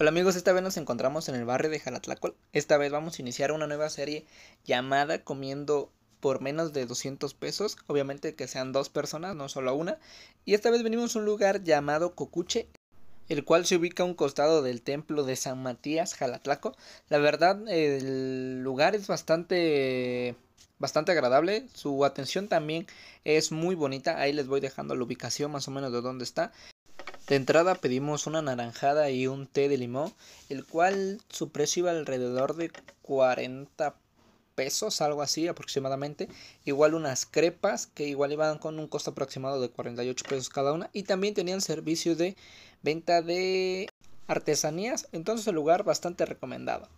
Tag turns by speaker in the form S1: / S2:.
S1: Hola amigos, esta vez nos encontramos en el barrio de Jalatlaco Esta vez vamos a iniciar una nueva serie llamada Comiendo por menos de 200 pesos. Obviamente que sean dos personas, no solo una. Y esta vez venimos a un lugar llamado Cocuche, el cual se ubica a un costado del templo de San Matías Jalatlaco. La verdad, el lugar es bastante bastante agradable. Su atención también es muy bonita. Ahí les voy dejando la ubicación más o menos de dónde está. De entrada pedimos una naranjada y un té de limón, el cual su precio iba alrededor de 40 pesos, algo así aproximadamente. Igual unas crepas que igual iban con un costo aproximado de 48 pesos cada una. Y también tenían servicio de venta de artesanías. Entonces el lugar bastante recomendado.